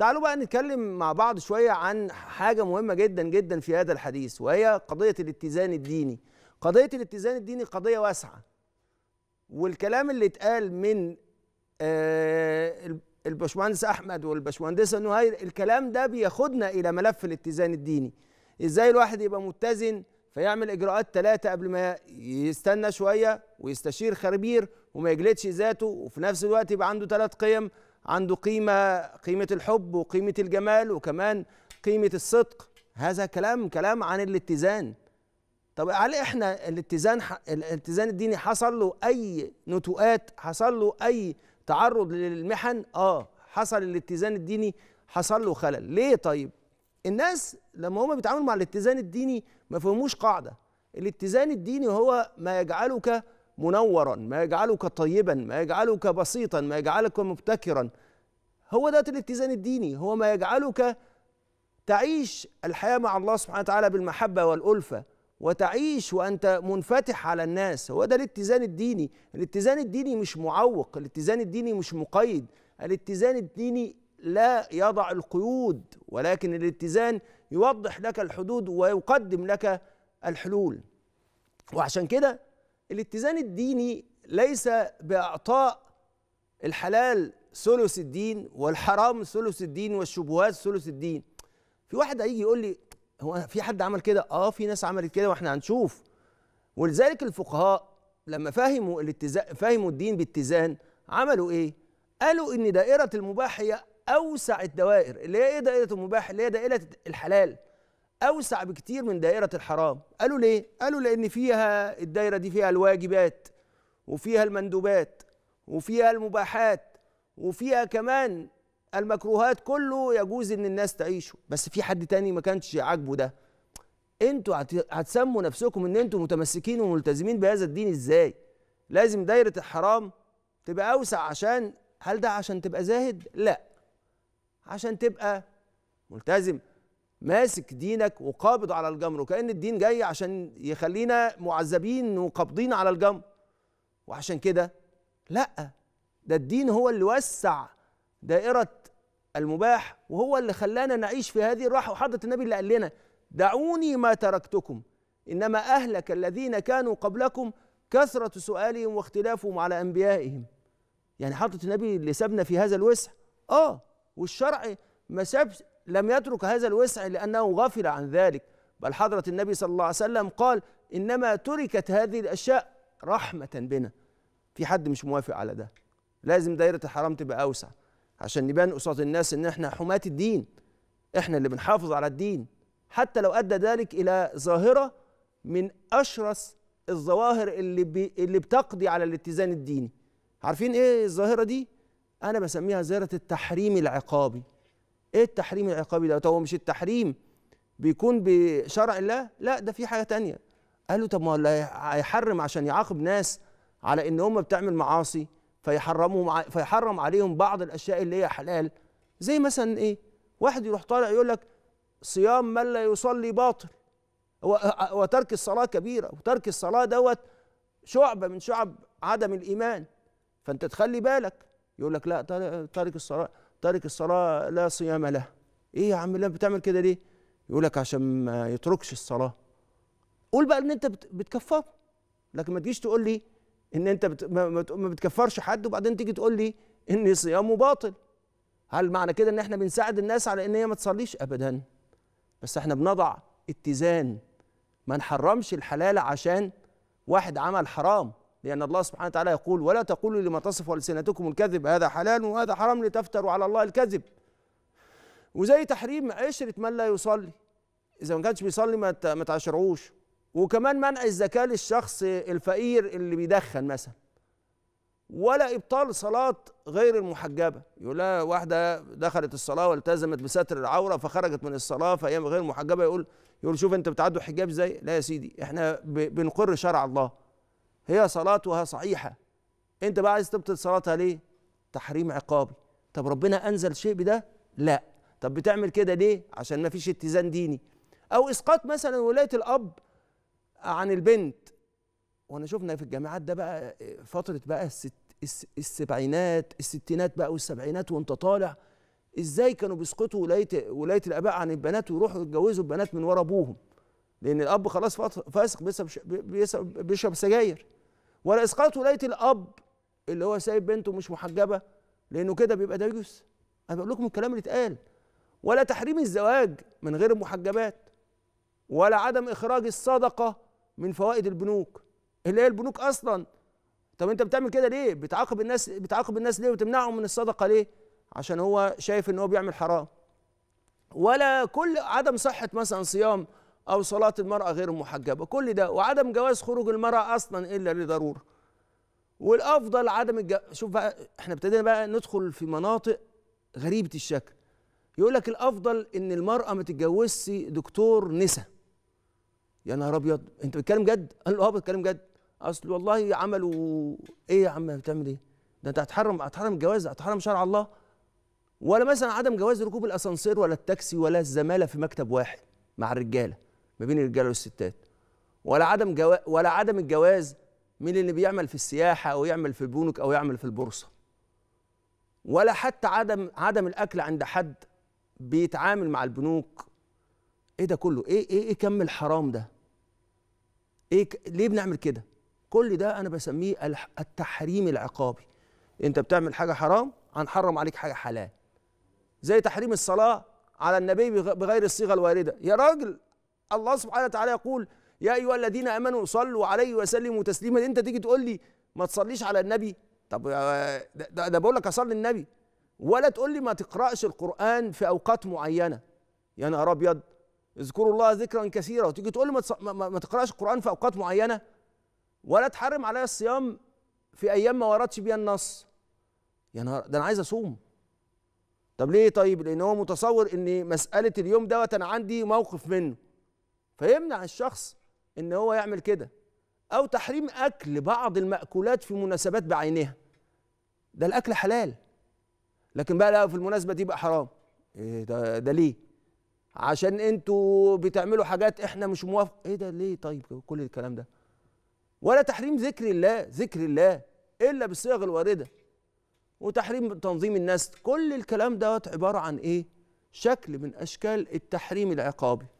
تعالوا بقى نتكلم مع بعض شوية عن حاجة مهمة جدا جدا في هذا الحديث وهي قضية الاتزان الديني قضية الاتزان الديني قضية واسعة والكلام اللي اتقال من آه الباشمهندس احمد والباشمهندسه انه الكلام ده بياخدنا الى ملف الاتزان الديني ازاي الواحد يبقى متزن فيعمل اجراءات ثلاثه قبل ما يستنى شويه ويستشير خبير وما يجلدش ذاته وفي نفس الوقت يبقى عنده ثلاث قيم عنده قيمة قيمة الحب وقيمة الجمال وكمان قيمة الصدق هذا كلام كلام عن الاتزان طب هل احنا الاتزان الاتزان الديني حصل له اي نتوءات حصل له اي تعرض للمحن اه حصل الاتزان الديني حصل له خلل ليه طيب الناس لما هم بيتعاملوا مع الاتزان الديني ما فهموش قاعده الاتزان الديني هو ما يجعلك منورا ما يجعلك طيبا ما يجعلك بسيطا ما يجعلك مبتكرا هو ده الاتزان الديني هو ما يجعلك تعيش الحياة مع الله سبحانه وتعالى بالمحبة والألفة وتعيش وأنت منفتح على الناس هو ده الاتزان الديني الاتزان الديني مش معوق الاتزان الديني مش مقيد الاتزان الديني لا يضع القيود ولكن الاتزان يوضح لك الحدود ويقدم لك الحلول وعشان كده الاتزان الديني ليس باعطاء الحلال ثلث الدين والحرام ثلث الدين والشبهات ثلث الدين في واحد هيجي يقول لي هو في حد عمل كده اه في ناس عملت كده واحنا هنشوف ولذلك الفقهاء لما فهموا الاتزان فهموا الدين باتزان عملوا ايه قالوا ان دائره المباح هي اوسع الدوائر اللي هي ايه دائره المباح اللي هي دائره الحلال اوسع بكتير من دائره الحرام قالوا ليه قالوا لان فيها الدائره دي فيها الواجبات وفيها المندوبات وفيها المباحات وفيها كمان المكروهات كله يجوز ان الناس تعيشه بس في حد تاني ما كانش عاجبه ده انتوا هتسموا نفسكم ان انتوا متمسكين وملتزمين بهذا الدين ازاي لازم دايره الحرام تبقى اوسع عشان هل ده عشان تبقى زاهد لا عشان تبقى ملتزم ماسك دينك وقابض على الجمر وكأن الدين جاي عشان يخلينا معذبين وقابضين على الجمر وعشان كده لا ده الدين هو اللي وسع دائرة المباح وهو اللي خلانا نعيش في هذه الراحة وحضرة النبي اللي قال لنا دعوني ما تركتكم إنما أهلك الذين كانوا قبلكم كثرة سؤالهم واختلافهم على أنبيائهم يعني حضرة النبي اللي سابنا في هذا الوسع آه والشرع ما سابش لم يترك هذا الوسع لأنه غفل عن ذلك بل حضرة النبي صلى الله عليه وسلم قال إنما تركت هذه الأشياء رحمة بنا في حد مش موافق على ده لازم دايرة الحرام تبقى أوسع عشان نبان قصاد الناس إن إحنا حماة الدين إحنا اللي بنحافظ على الدين حتى لو أدى ذلك إلى ظاهرة من أشرس الظواهر اللي بي اللي بتقضي على الاتزان الديني عارفين إيه الظاهرة دي؟ أنا بسميها ظاهرة التحريم العقابي ايه التحريم العقابي ده هو مش التحريم بيكون بشرع الله لا ده في حاجه تانية قالوا طب ما اللي هيحرم عشان يعاقب ناس على ان هم بتعمل معاصي فيحرمهم فيحرم عليهم بعض الاشياء اللي هي حلال زي مثلا ايه واحد يروح طالع يقول لك صيام من لا يصلي باطل وترك الصلاه كبيره وترك الصلاه دوت شعبه من شعب عدم الايمان فانت تخلي بالك يقول لك لا تارك الصلاه تارك الصلاة لا صيام له إيه يا عم الله بتعمل كده ليه يقول لك عشان ما يتركش الصلاة قول بقى إن أنت بتكفر لكن ما تجيش تقول لي إن أنت بت... ما بتكفرش حد وبعدين تيجي تقول لي إن صيامه باطل هل معنى كده إن إحنا بنساعد الناس على إن هي ما تصليش أبدا بس إحنا بنضع اتزان ما نحرمش الحلال عشان واحد عمل حرام لأن الله سبحانه وتعالى يقول ولا تقولوا لما تصف ألسنتكم الكذب هذا حلال وهذا حرام لتفتروا على الله الكذب وزي تحريم عشرة من لا يصلي إذا ما كانش بيصلي ما تعشروش وكمان منع الزكاة للشخص الفقير اللي بيدخن مثلا ولا إبطال صلاة غير المحجبة يقول لها واحدة دخلت الصلاة والتزمت بستر العورة فخرجت من الصلاة فهي غير محجبة يقول يقول شوف أنت بتعدوا حجاب زي لا يا سيدي إحنا بنقر شرع الله هي صلاتها صحيحة أنت بقى عايز تبطل صلاتها ليه؟ تحريم عقابي طب ربنا أنزل شيء بده؟ لا طب بتعمل كده ليه؟ عشان ما فيش اتزان ديني أو إسقاط مثلا ولاية الأب عن البنت وانا شفنا في الجامعات ده بقى فتره بقى الست السبعينات الستينات بقى والسبعينات وانت طالع ازاي كانوا بيسقطوا ولايه ولايه الاباء عن البنات ويروحوا يتجوزوا البنات من ورا ابوهم لان الاب خلاص فاسق بيشرب بيشرب سجاير ولا اسقاط ولايه الاب اللي هو سايب بنته مش محجبه لانه كده بيبقى ده يجوز انا بقول لكم الكلام اللي اتقال ولا تحريم الزواج من غير المحجبات ولا عدم اخراج الصدقه من فوائد البنوك اللي هي البنوك اصلا طب انت بتعمل كده ليه بتعاقب الناس بتعاقب الناس ليه وتمنعهم من الصدقه ليه عشان هو شايف ان هو بيعمل حرام ولا كل عدم صحه مثلا صيام أو صلاة المرأة غير المحجبة كل ده وعدم جواز خروج المرأة أصلا إلا لضرورة والأفضل عدم الج... شوف بقى احنا ابتدينا بقى ندخل في مناطق غريبة الشكل يقول لك الأفضل إن المرأة ما تتجوزش دكتور نسا يا نهار أبيض أنت بتتكلم جد؟ قال له أه بتكلم جد أصل والله عملوا إيه يا عم بتعمل إيه؟ ده أنت هتحرم هتحرم الجواز هتحرم شرع الله ولا مثلا عدم جواز ركوب الأسانسير ولا التاكسي ولا الزمالة في مكتب واحد مع الرجاله ما بين الرجاله والستات ولا عدم جوا... ولا عدم الجواز من اللي بيعمل في السياحه او يعمل في البنوك او يعمل في البورصه ولا حتى عدم عدم الاكل عند حد بيتعامل مع البنوك ايه ده كله ايه ايه ايه كم الحرام ده ايه ك... ليه بنعمل كده كل ده انا بسميه التحريم العقابي انت بتعمل حاجه حرام هنحرم عليك حاجه حلال زي تحريم الصلاه على النبي بغير الصيغه الوارده يا راجل الله سبحانه وتعالى يقول يا ايها الذين امنوا صلوا عليه وسلموا تسليما انت تيجي تقول لي ما تصليش على النبي طب آه، ده, ده بقول لك اصلي النبي ولا تقول لي ما تقراش القران في اوقات معينه يا نهار ابيض اذكروا الله ذكرا كثيرا وتيجي تقول لي ما, تص... ما, ما تقراش القران في اوقات معينه ولا تحرم عليا الصيام في ايام ما وردش بيها النص يا نهار ده انا عايز اصوم طب ليه طيب لان هو متصور ان مساله اليوم دوت انا عندي موقف منه فيمنع الشخص ان هو يعمل كده او تحريم اكل بعض الماكولات في مناسبات بعينها ده الاكل حلال لكن بقى لو في المناسبه دي بقى حرام إيه ده, ده ليه عشان انتوا بتعملوا حاجات احنا مش موافق ايه ده ليه طيب كل الكلام ده ولا تحريم ذكر الله ذكر الله الا بالصيغ الوارده وتحريم تنظيم الناس كل الكلام دوت عباره عن ايه شكل من اشكال التحريم العقابي